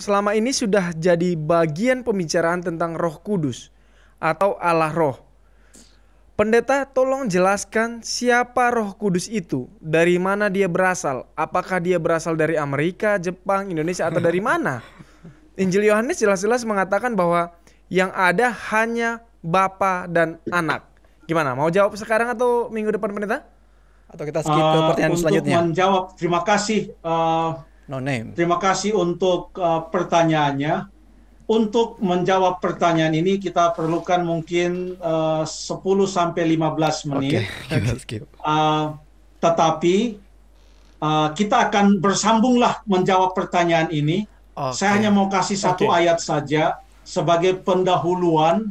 selama ini sudah jadi bagian pembicaraan tentang Roh Kudus atau Allah Roh. Pendeta, tolong jelaskan siapa Roh Kudus itu, dari mana dia berasal, apakah dia berasal dari Amerika, Jepang, Indonesia, atau dari mana? Injil Yohanes jelas-jelas mengatakan bahwa yang ada hanya Bapa dan Anak. Gimana? Mau jawab sekarang atau minggu depan pendeta? Atau kita skip ke eh, pertanyaan uh, selanjutnya? Untuk menjawab, terima kasih uh, No name. Terima kasih untuk uh, pertanyaannya. Untuk menjawab pertanyaan ini kita perlukan mungkin uh, 10 sampai 15 menit. Okay. okay. Uh, tetapi uh, kita akan bersambunglah menjawab pertanyaan ini. Okay. Saya hanya mau kasih satu okay. ayat saja sebagai pendahuluan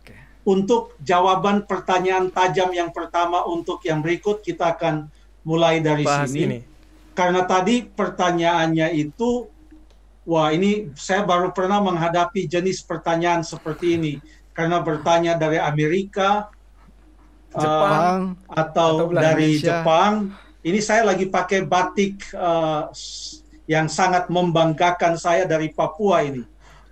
okay. untuk jawaban pertanyaan tajam yang pertama untuk yang berikut kita akan mulai dari Bahas sini. Ini. Karena tadi pertanyaannya itu, wah ini saya baru pernah menghadapi jenis pertanyaan seperti ini. Karena bertanya dari Amerika, eh, Jepang, uh, atau, atau dari Jepang. Ini saya lagi pakai batik uh, yang sangat membanggakan saya dari Papua ini.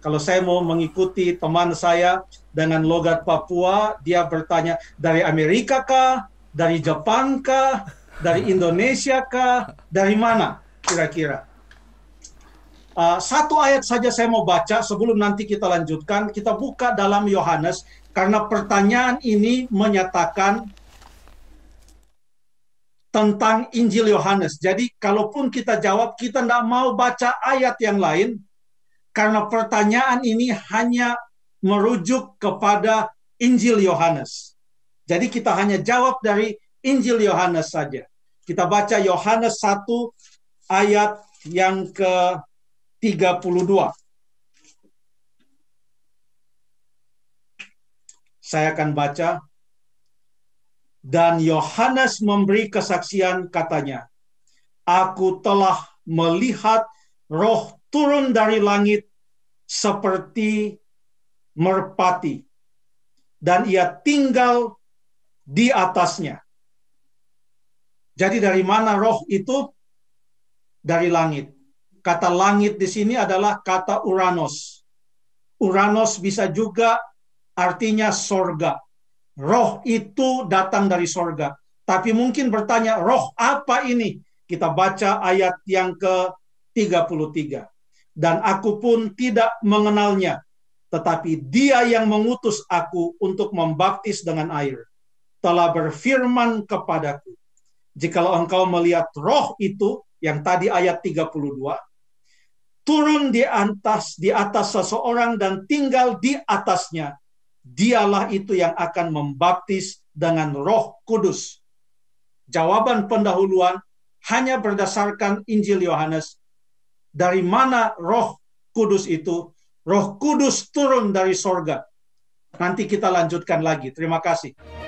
Kalau saya mau mengikuti teman saya dengan logat Papua, dia bertanya dari Amerika kah, dari Jepang kah, dari Indonesia ke dari mana kira-kira? Uh, satu ayat saja saya mau baca sebelum nanti kita lanjutkan. Kita buka dalam Yohanes karena pertanyaan ini menyatakan tentang Injil Yohanes. Jadi kalaupun kita jawab, kita tidak mau baca ayat yang lain karena pertanyaan ini hanya merujuk kepada Injil Yohanes. Jadi kita hanya jawab dari Injil Yohanes saja. Kita baca Yohanes 1 ayat yang ke-32. Saya akan baca. Dan Yohanes memberi kesaksian katanya, Aku telah melihat roh turun dari langit seperti merpati. Dan ia tinggal di atasnya. Jadi dari mana roh itu? Dari langit. Kata langit di sini adalah kata Uranus. Uranus bisa juga artinya sorga. Roh itu datang dari sorga. Tapi mungkin bertanya, roh apa ini? Kita baca ayat yang ke-33. Dan aku pun tidak mengenalnya, tetapi dia yang mengutus aku untuk membaptis dengan air, telah berfirman kepadaku, jikalau engkau melihat roh itu yang tadi ayat 32 turun di atas di atas seseorang dan tinggal di atasnya dialah itu yang akan membaptis dengan roh kudus jawaban pendahuluan hanya berdasarkan Injil Yohanes dari mana roh kudus itu roh kudus turun dari sorga nanti kita lanjutkan lagi terima kasih